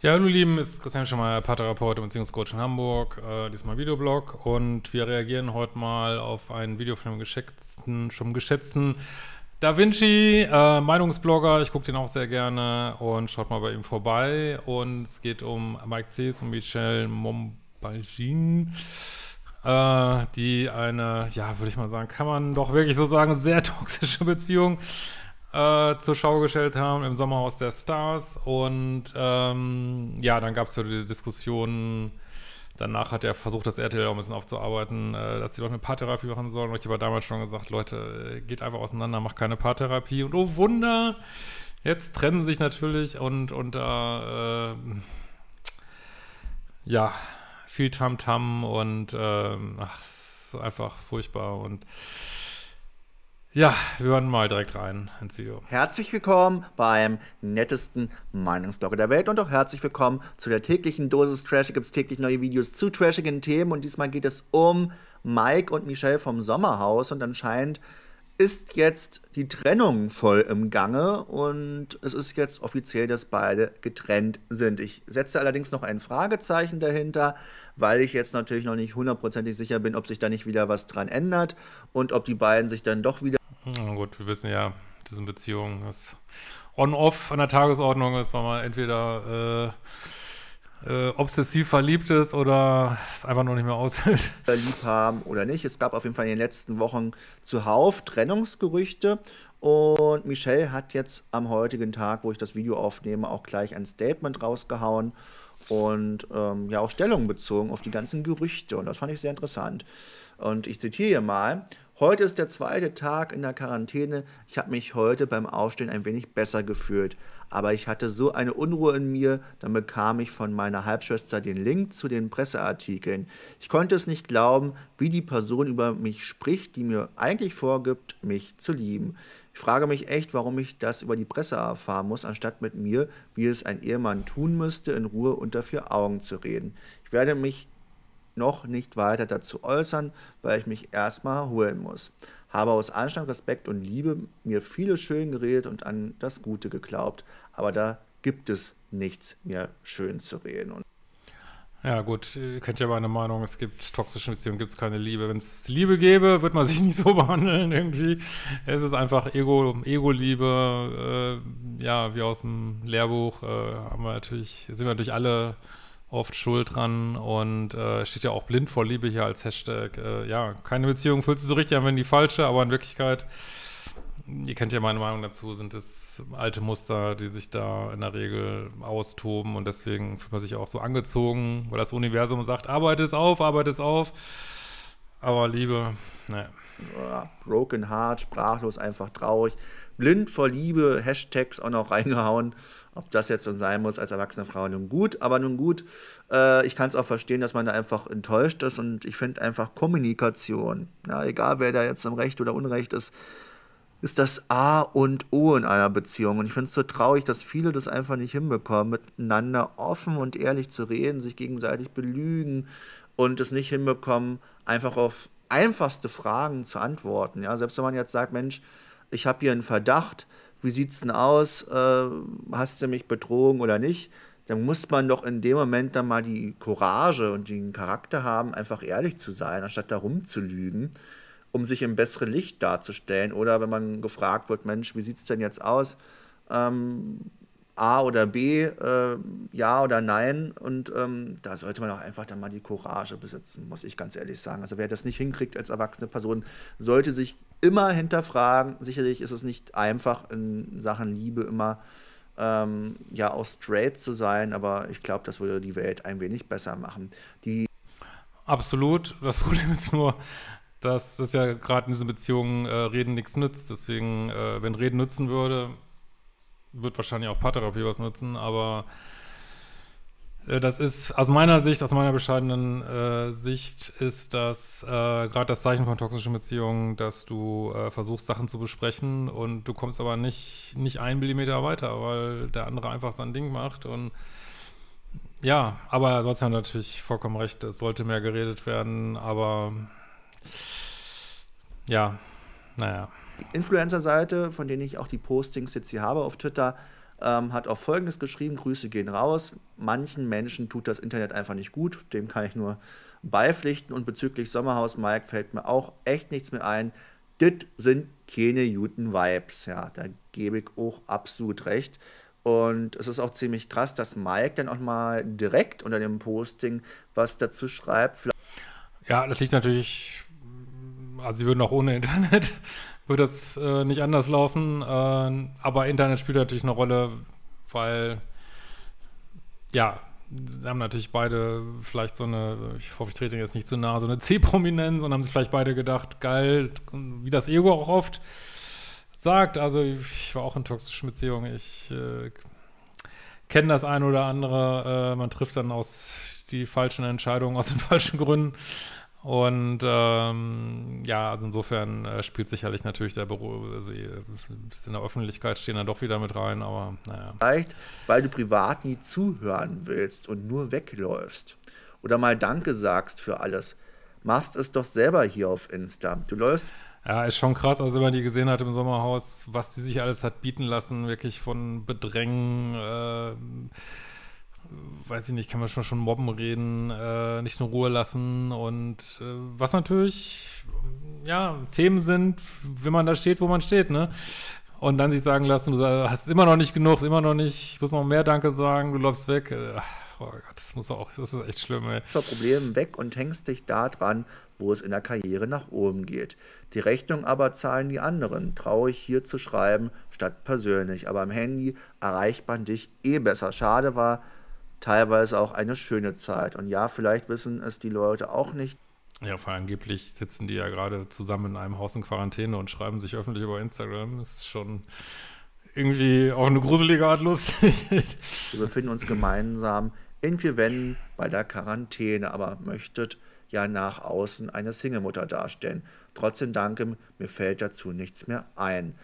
Ja, hallo Lieben, ist Christian Schemmer, Paartherapeut und Beziehungscoach in Hamburg. Äh, diesmal Videoblog und wir reagieren heute mal auf ein Video von dem geschätzten, schon geschätzten Da Vinci, äh, Meinungsblogger. Ich gucke den auch sehr gerne und schaut mal bei ihm vorbei. Und es geht um Mike Cees und Michelle Mombalgin, äh, die eine, ja, würde ich mal sagen, kann man doch wirklich so sagen, sehr toxische Beziehung äh, zur Schau gestellt haben im Sommer aus der Stars. Und ähm, ja, dann gab es so die Diskussion. Danach hat er versucht, das RTL auch ein bisschen aufzuarbeiten, äh, dass die Leute eine Paartherapie machen sollen. Und ich habe damals schon gesagt, Leute, äh, geht einfach auseinander, macht keine Paartherapie. Und oh Wunder, jetzt trennen sich natürlich und unter äh, ja viel Tamtam -Tam und äh, ach, es ist einfach furchtbar und ja, wir hören mal direkt rein ins Video. Herzlich willkommen beim nettesten Meinungsblogger der Welt und auch herzlich willkommen zu der täglichen Dosis Trash. Gibt es täglich neue Videos zu trashigen Themen und diesmal geht es um Mike und Michelle vom Sommerhaus und anscheinend ist jetzt die Trennung voll im Gange und es ist jetzt offiziell, dass beide getrennt sind. Ich setze allerdings noch ein Fragezeichen dahinter, weil ich jetzt natürlich noch nicht hundertprozentig sicher bin, ob sich da nicht wieder was dran ändert und ob die beiden sich dann doch wieder. Hm, na gut, wir wissen ja, diese Beziehung ist On-Off an der Tagesordnung ist, weil man entweder. Äh äh, obsessiv verliebt ist oder es einfach nur nicht mehr aushält. Verliebt haben oder nicht. Es gab auf jeden Fall in den letzten Wochen zuhauf Trennungsgerüchte. Und Michelle hat jetzt am heutigen Tag, wo ich das Video aufnehme, auch gleich ein Statement rausgehauen und ähm, ja auch Stellung bezogen auf die ganzen Gerüchte. Und das fand ich sehr interessant. Und ich zitiere hier mal. Heute ist der zweite Tag in der Quarantäne. Ich habe mich heute beim Aufstehen ein wenig besser gefühlt. Aber ich hatte so eine Unruhe in mir, dann bekam ich von meiner Halbschwester den Link zu den Presseartikeln. Ich konnte es nicht glauben, wie die Person über mich spricht, die mir eigentlich vorgibt, mich zu lieben. Ich frage mich echt, warum ich das über die Presse erfahren muss, anstatt mit mir, wie es ein Ehemann tun müsste, in Ruhe unter vier Augen zu reden. Ich werde mich noch nicht weiter dazu äußern, weil ich mich erstmal holen muss. Habe aus Anstand, Respekt und Liebe mir viele schön geredet und an das Gute geglaubt, aber da gibt es nichts mehr schön zu reden. Und ja, gut, ihr kennt ja meine Meinung, es gibt toxische Beziehungen, gibt es keine Liebe. Wenn es Liebe gäbe, würde man sich nicht so behandeln irgendwie. Es ist einfach Ego, Ego-Liebe, äh, ja, wie aus dem Lehrbuch äh, haben wir natürlich, sind wir natürlich alle oft schuld dran und äh, steht ja auch blind vor Liebe hier als Hashtag. Äh, ja, keine Beziehung fühlt sich so richtig an, wenn die falsche, aber in Wirklichkeit, ihr kennt ja meine Meinung dazu, sind es alte Muster, die sich da in der Regel austoben und deswegen fühlt man sich auch so angezogen, weil das Universum sagt, arbeite es auf, arbeite es auf. Aber Liebe, ne. broken Heart, sprachlos, einfach traurig. Blind vor Liebe, Hashtags auch noch reingehauen. Ob das jetzt so sein muss als erwachsene Frau, nun gut. Aber nun gut, äh, ich kann es auch verstehen, dass man da einfach enttäuscht ist. Und ich finde einfach Kommunikation, ja, egal wer da jetzt im Recht oder Unrecht ist, ist das A und O in einer Beziehung. Und ich finde es so traurig, dass viele das einfach nicht hinbekommen, miteinander offen und ehrlich zu reden, sich gegenseitig belügen und es nicht hinbekommen, einfach auf einfachste Fragen zu antworten. Ja, selbst wenn man jetzt sagt, Mensch, ich habe hier einen Verdacht, wie sieht es denn aus, äh, hast du mich betrogen oder nicht, dann muss man doch in dem Moment dann mal die Courage und den Charakter haben, einfach ehrlich zu sein, anstatt da rumzulügen, um sich im besseren Licht darzustellen. Oder wenn man gefragt wird, Mensch, wie sieht es denn jetzt aus? Ähm, A oder B, äh, ja oder nein. Und ähm, da sollte man auch einfach dann mal die Courage besitzen, muss ich ganz ehrlich sagen. Also wer das nicht hinkriegt als erwachsene Person, sollte sich immer hinterfragen. Sicherlich ist es nicht einfach in Sachen Liebe immer ähm, ja auch straight zu sein, aber ich glaube, das würde die Welt ein wenig besser machen. Die Absolut. Das Problem ist nur, dass das ja gerade in diesen Beziehungen äh, Reden nichts nützt. Deswegen, äh, wenn Reden nützen würde, wird wahrscheinlich auch Paartherapie was nutzen, aber äh, das ist aus meiner Sicht, aus meiner bescheidenen äh, Sicht, ist das äh, gerade das Zeichen von toxischen Beziehungen, dass du äh, versuchst, Sachen zu besprechen und du kommst aber nicht, nicht einen Millimeter weiter, weil der andere einfach sein Ding macht. Und ja, aber sonst hat natürlich vollkommen recht, es sollte mehr geredet werden, aber ja, naja. Die Influencer-Seite, von denen ich auch die Postings jetzt hier habe auf Twitter, ähm, hat auch Folgendes geschrieben, Grüße gehen raus. Manchen Menschen tut das Internet einfach nicht gut, dem kann ich nur beipflichten. Und bezüglich Sommerhaus Mike fällt mir auch echt nichts mehr ein. Dit sind keine guten Vibes. Ja, da gebe ich auch absolut recht. Und es ist auch ziemlich krass, dass Mike dann auch mal direkt unter dem Posting was dazu schreibt. Ja, das liegt natürlich, also sie würden auch ohne Internet wird das äh, nicht anders laufen. Äh, aber Internet spielt natürlich eine Rolle, weil ja, sie haben natürlich beide vielleicht so eine, ich hoffe, ich trete jetzt nicht zu nahe, so eine C-Prominenz und haben sich vielleicht beide gedacht, geil, wie das Ego auch oft sagt. Also ich war auch in toxischen Beziehungen, ich äh, kenne das ein oder andere. Äh, man trifft dann aus die falschen Entscheidungen aus den falschen Gründen. Und ähm, ja, also insofern äh, spielt sicherlich natürlich der Büro, sie also, äh, ist in der Öffentlichkeit stehen dann doch wieder mit rein, aber naja. Vielleicht, weil du privat nie zuhören willst und nur wegläufst oder mal Danke sagst für alles. Machst es doch selber hier auf Insta. Du läufst. Ja, ist schon krass, also wenn man die gesehen hat im Sommerhaus, was die sich alles hat bieten lassen, wirklich von Bedrängen. Äh, weiß ich nicht, kann man schon schon mobben reden, äh, nicht in Ruhe lassen und äh, was natürlich ja Themen sind, wenn man da steht, wo man steht, ne? Und dann sich sagen lassen, du hast immer noch nicht genug, immer noch nicht, ich muss noch mehr Danke sagen, du läufst weg. Äh, oh Gott, das muss auch, das ist echt schlimm, ey. Problem weg und hängst dich da dran, wo es in der Karriere nach oben geht. Die Rechnung aber zahlen die anderen. Traurig hier zu schreiben, statt persönlich. Aber am Handy erreicht man dich eh besser. Schade war, teilweise auch eine schöne Zeit. Und ja, vielleicht wissen es die Leute auch nicht. Ja, vor allem angeblich sitzen die ja gerade zusammen in einem Haus in Quarantäne und schreiben sich öffentlich über Instagram. Das ist schon irgendwie auf eine gruselige Art lustig. Wir befinden uns gemeinsam in vier Wänden bei der Quarantäne, aber möchtet ja nach außen eine Single-Mutter darstellen. Trotzdem danke, mir fällt dazu nichts mehr ein.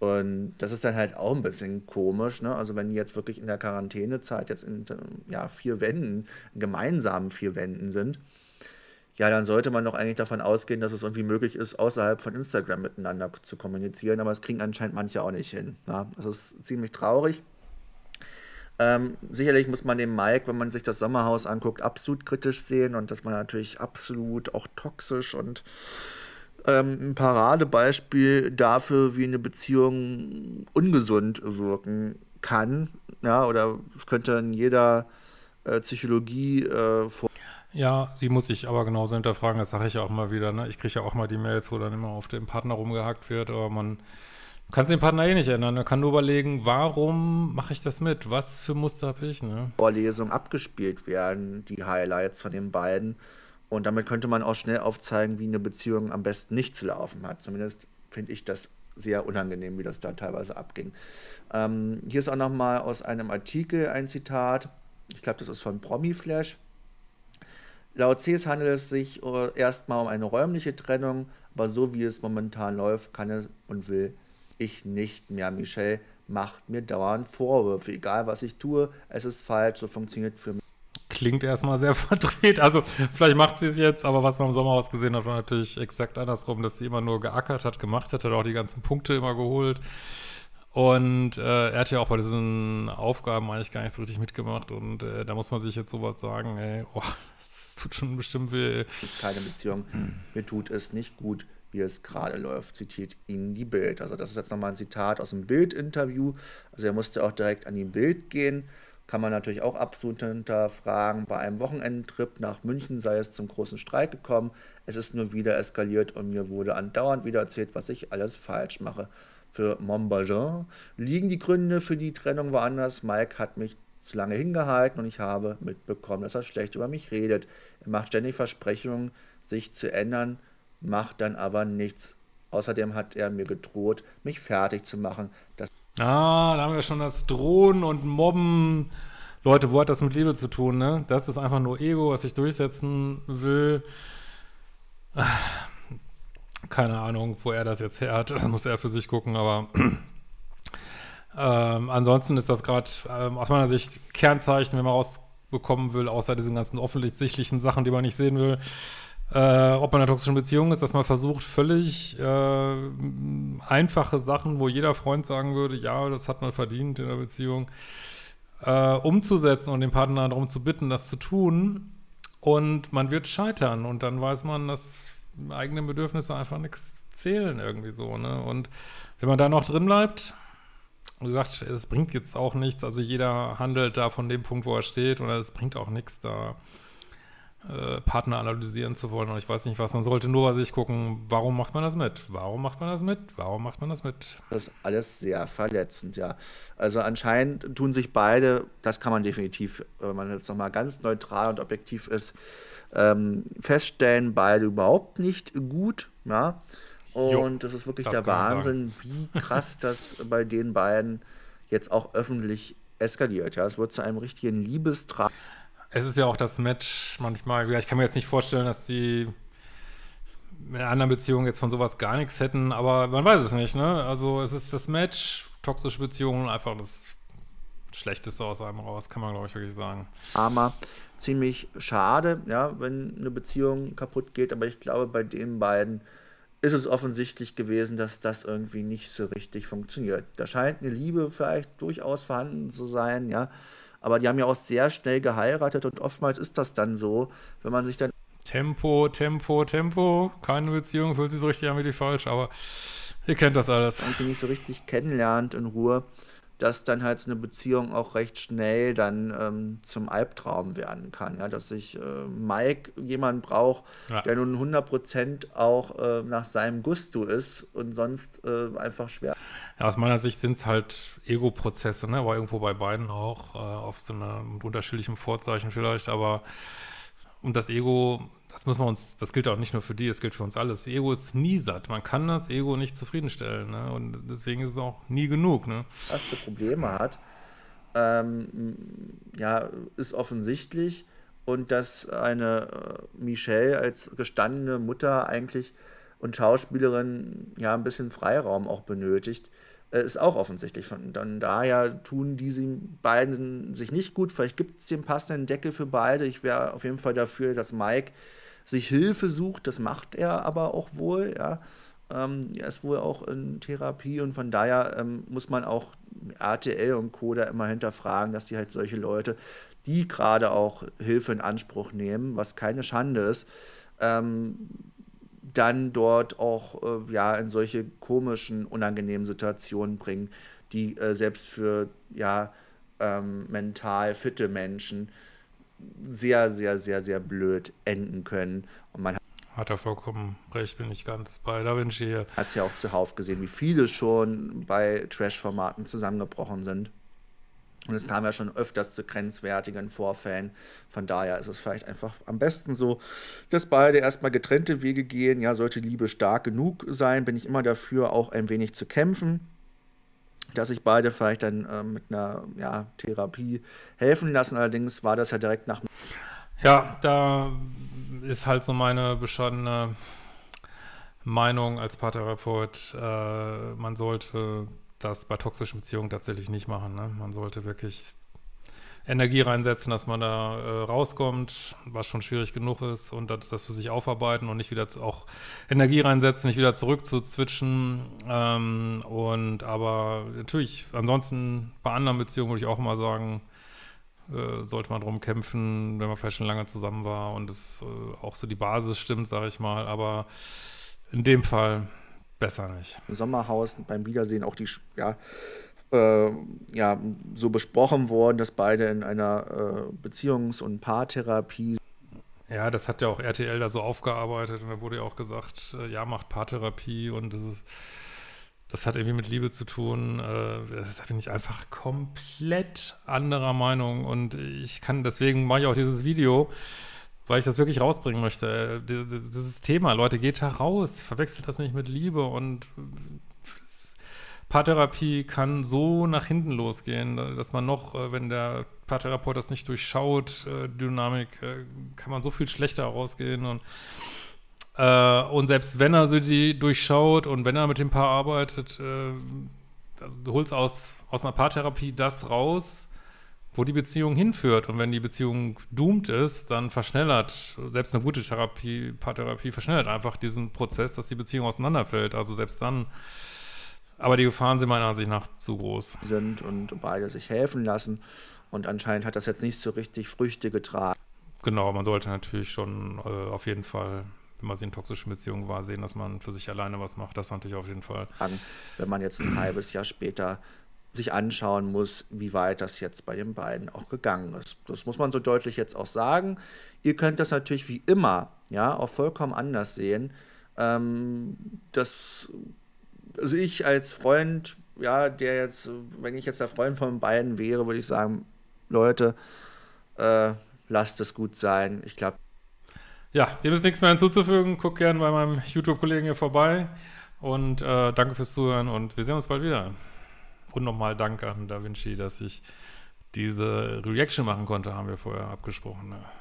Und das ist dann halt auch ein bisschen komisch, ne? Also wenn die jetzt wirklich in der Quarantänezeit jetzt in ja, vier Wänden, gemeinsamen vier Wänden sind, ja, dann sollte man doch eigentlich davon ausgehen, dass es irgendwie möglich ist, außerhalb von Instagram miteinander zu kommunizieren. Aber das kriegen anscheinend manche auch nicht hin. Ne? Das ist ziemlich traurig. Ähm, sicherlich muss man den Mike, wenn man sich das Sommerhaus anguckt, absolut kritisch sehen und dass man natürlich absolut auch toxisch und ähm, ein Paradebeispiel dafür, wie eine Beziehung ungesund wirken kann. Ja, oder es könnte in jeder äh, Psychologie äh, vor. Ja, sie muss sich aber genauso hinterfragen, das sage ich ja auch mal wieder. Ne? Ich kriege ja auch mal die Mails, wo dann immer auf den Partner rumgehackt wird, aber man kann den Partner eh nicht ändern. Man kann nur überlegen, warum mache ich das mit? Was für Muster habe ich? Ne? Vorlesung abgespielt werden, die Highlights von den beiden. Und damit könnte man auch schnell aufzeigen, wie eine Beziehung am besten nicht zu laufen hat. Zumindest finde ich das sehr unangenehm, wie das da teilweise abging. Ähm, hier ist auch nochmal aus einem Artikel ein Zitat. Ich glaube, das ist von Promiflash. Laut CES handelt es sich erstmal um eine räumliche Trennung, aber so wie es momentan läuft, kann es und will ich nicht mehr. Michelle macht mir dauernd Vorwürfe, egal was ich tue, es ist falsch, so funktioniert für klingt erstmal sehr verdreht. Also vielleicht macht sie es jetzt, aber was man im Sommerhaus gesehen hat, war natürlich exakt andersrum, dass sie immer nur geackert hat, gemacht hat, hat auch die ganzen Punkte immer geholt. Und äh, er hat ja auch bei diesen Aufgaben eigentlich gar nicht so richtig mitgemacht. Und äh, da muss man sich jetzt sowas sagen, ey, oh, das tut schon bestimmt weh. Keine Beziehung. Hm. Mir tut es nicht gut, wie es gerade läuft, zitiert ihn die Bild. Also das ist jetzt nochmal ein Zitat aus dem Bild-Interview. Also er musste auch direkt an die Bild gehen. Kann man natürlich auch absolut hinterfragen. Bei einem Wochenendtrip nach München sei es zum großen Streit gekommen. Es ist nur wieder eskaliert und mir wurde andauernd wieder erzählt, was ich alles falsch mache. Für Montbagin liegen die Gründe für die Trennung woanders. Mike hat mich zu lange hingehalten und ich habe mitbekommen, dass er schlecht über mich redet. Er macht ständig Versprechungen, sich zu ändern, macht dann aber nichts. Außerdem hat er mir gedroht, mich fertig zu machen. Das Ah, da haben wir schon das Drohen und Mobben. Leute, wo hat das mit Liebe zu tun, ne? Das ist einfach nur Ego, was ich durchsetzen will. Keine Ahnung, wo er das jetzt her hat. Das muss er für sich gucken, aber ähm, ansonsten ist das gerade ähm, aus meiner Sicht Kernzeichen, wenn man rausbekommen will, außer diesen ganzen offensichtlichen Sachen, die man nicht sehen will äh, ob man in einer toxischen Beziehung ist, dass man versucht, völlig äh, einfache Sachen, wo jeder Freund sagen würde, ja, das hat man verdient in der Beziehung, äh, umzusetzen und den Partner darum zu bitten, das zu tun. Und man wird scheitern und dann weiß man, dass eigene Bedürfnisse einfach nichts zählen irgendwie so. Ne? Und wenn man da noch drin bleibt, und gesagt, es bringt jetzt auch nichts. Also jeder handelt da von dem Punkt, wo er steht oder es bringt auch nichts da äh, Partner analysieren zu wollen und ich weiß nicht was. Man sollte nur bei sich gucken, warum macht man das mit? Warum macht man das mit? Warum macht man das mit? Das ist alles sehr verletzend, ja. Also anscheinend tun sich beide, das kann man definitiv, wenn man jetzt nochmal ganz neutral und objektiv ist, ähm, feststellen, beide überhaupt nicht gut, ja. Und jo, das ist wirklich das der Wahnsinn, wie krass das bei den beiden jetzt auch öffentlich eskaliert. Ja, es wird zu einem richtigen Liebestrag es ist ja auch das Match manchmal, ich kann mir jetzt nicht vorstellen, dass die in anderen Beziehungen jetzt von sowas gar nichts hätten, aber man weiß es nicht, ne? Also es ist das Match, toxische Beziehungen, einfach das Schlechteste aus einem raus, kann man, glaube ich, wirklich sagen. Armer, ziemlich schade, ja, wenn eine Beziehung kaputt geht, aber ich glaube, bei den beiden ist es offensichtlich gewesen, dass das irgendwie nicht so richtig funktioniert. Da scheint eine Liebe vielleicht durchaus vorhanden zu sein, ja. Aber die haben ja auch sehr schnell geheiratet und oftmals ist das dann so, wenn man sich dann. Tempo, Tempo, Tempo. Keine Beziehung fühlt sich so richtig an wie die falsch, aber ihr kennt das alles. die nicht so richtig kennenlernt in Ruhe dass dann halt so eine Beziehung auch recht schnell dann ähm, zum Albtraum werden kann. Ja? Dass ich äh, Mike jemanden brauche, ja. der nun 100% auch äh, nach seinem Gusto ist und sonst äh, einfach schwer. Ja, aus meiner Sicht sind es halt Ego-Prozesse, ne? war irgendwo bei beiden auch, äh, auf so einer, mit unterschiedlichem Vorzeichen vielleicht, aber um das Ego das müssen wir uns, das gilt auch nicht nur für die, es gilt für uns alles. Ego ist nie satt. Man kann das Ego nicht zufriedenstellen. Ne? Und deswegen ist es auch nie genug. Ne? Erste Probleme hat, ähm, ja, ist offensichtlich. Und dass eine äh, Michelle als gestandene Mutter eigentlich und Schauspielerin ja ein bisschen Freiraum auch benötigt äh, ist auch offensichtlich. Von, dann daher tun diese beiden sich nicht gut. Vielleicht gibt es den passenden Deckel für beide. Ich wäre auf jeden Fall dafür, dass Mike sich Hilfe sucht. Das macht er aber auch wohl. Ja. Ähm, er ist wohl auch in Therapie und von daher ähm, muss man auch RTL und Co. da immer hinterfragen, dass die halt solche Leute, die gerade auch Hilfe in Anspruch nehmen, was keine Schande ist, ähm, dann dort auch äh, ja, in solche komischen, unangenehmen Situationen bringen, die äh, selbst für ja, ähm, mental fitte Menschen sehr, sehr, sehr, sehr blöd enden können. Und man hat er vollkommen recht, bin ich ganz bei Da Vinci hier. Hat es ja auch zuhauf gesehen, wie viele schon bei Trash-Formaten zusammengebrochen sind. Und es kam ja schon öfters zu grenzwertigen Vorfällen. Von daher ist es vielleicht einfach am besten so, dass beide erstmal getrennte Wege gehen. Ja, sollte Liebe stark genug sein, bin ich immer dafür, auch ein wenig zu kämpfen. Dass sich beide vielleicht dann äh, mit einer ja, Therapie helfen lassen. Allerdings war das ja direkt nach. Ja, da ist halt so meine bescheidene Meinung als Paartherapeut. Äh, man sollte das bei toxischen Beziehungen tatsächlich nicht machen. Ne? Man sollte wirklich Energie reinsetzen, dass man da äh, rauskommt, was schon schwierig genug ist und das, das für sich aufarbeiten und nicht wieder zu, auch Energie reinsetzen, nicht wieder zurück zu zwitschen. Ähm, und aber natürlich, ansonsten bei anderen Beziehungen würde ich auch mal sagen, äh, sollte man drum kämpfen, wenn man vielleicht schon lange zusammen war und es äh, auch so die Basis stimmt, sage ich mal. Aber in dem Fall Besser nicht. Im Sommerhaus beim Wiedersehen auch die, ja, äh, ja, so besprochen worden, dass beide in einer äh, Beziehungs- und Paartherapie. Ja, das hat ja auch RTL da so aufgearbeitet und da wurde ja auch gesagt, äh, ja, macht Paartherapie und das ist das hat irgendwie mit Liebe zu tun. Äh, da bin ich einfach komplett anderer Meinung und ich kann, deswegen mache ich auch dieses Video, weil ich das wirklich rausbringen möchte. Äh, dieses Thema, Leute, geht da raus, verwechselt das nicht mit Liebe und äh, Paartherapie kann so nach hinten losgehen, äh, dass man noch, wenn der Paartherapeut das nicht durchschaut, Dynamik, kann man so viel schlechter rausgehen und und selbst wenn er sie die durchschaut und wenn er mit dem Paar arbeitet, also du holst aus, aus einer Paartherapie das raus, wo die Beziehung hinführt. Und wenn die Beziehung doomed ist, dann verschnellert, selbst eine gute Therapie, Paartherapie verschnellert einfach diesen Prozess, dass die Beziehung auseinanderfällt. Also selbst dann. Aber die Gefahren sind meiner Ansicht nach zu groß. Sind und beide sich helfen lassen. Und anscheinend hat das jetzt nicht so richtig Früchte getragen. Genau, man sollte natürlich schon äh, auf jeden Fall, wenn man sie in toxischen Beziehungen war, sehen, dass man für sich alleine was macht. Das natürlich auf jeden Fall. Wenn man jetzt ein halbes Jahr später sich anschauen muss, wie weit das jetzt bei den beiden auch gegangen ist. Das muss man so deutlich jetzt auch sagen. Ihr könnt das natürlich wie immer ja auch vollkommen anders sehen. Ähm, das, also ich als Freund, ja, der jetzt, wenn ich jetzt der Freund von beiden wäre, würde ich sagen, Leute, äh, lasst es gut sein. Ich glaube. Ja, dem ist nichts mehr hinzuzufügen. Guck gerne bei meinem YouTube-Kollegen hier vorbei. Und äh, danke fürs Zuhören und wir sehen uns bald wieder. Und nochmal Dank an Da Vinci, dass ich diese Reaction machen konnte, haben wir vorher abgesprochen. Ne?